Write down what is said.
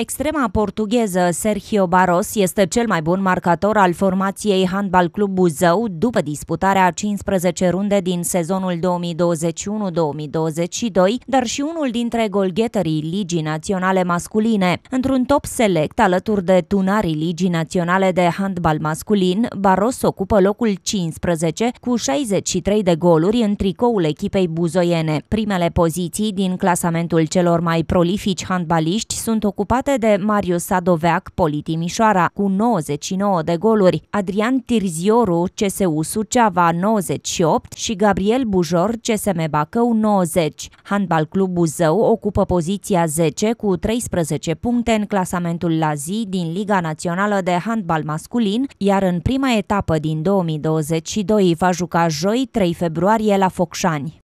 Extrema portugheză Sergio Barros este cel mai bun marcator al formației Handbal Club Buzău după disputarea a 15 runde din sezonul 2021-2022, dar și unul dintre golgheterii Ligii Naționale Masculine. Într-un top select alături de tunarii Ligii Naționale de Handbal Masculin, Barros ocupă locul 15 cu 63 de goluri în tricoul echipei buzoiene. Primele poziții din clasamentul celor mai prolifici handbaliști sunt ocupate marcate de Marius Sadoveac, Politi cu 99 de goluri, Adrian Tirzioru, CSU Suceava, 98 și Gabriel Bujor, CSM Bacău, 90. Handbal Club Buzău ocupă poziția 10 cu 13 puncte în clasamentul la zi din Liga Națională de Handbal Masculin, iar în prima etapă din 2022 va juca joi 3 februarie la Focșani.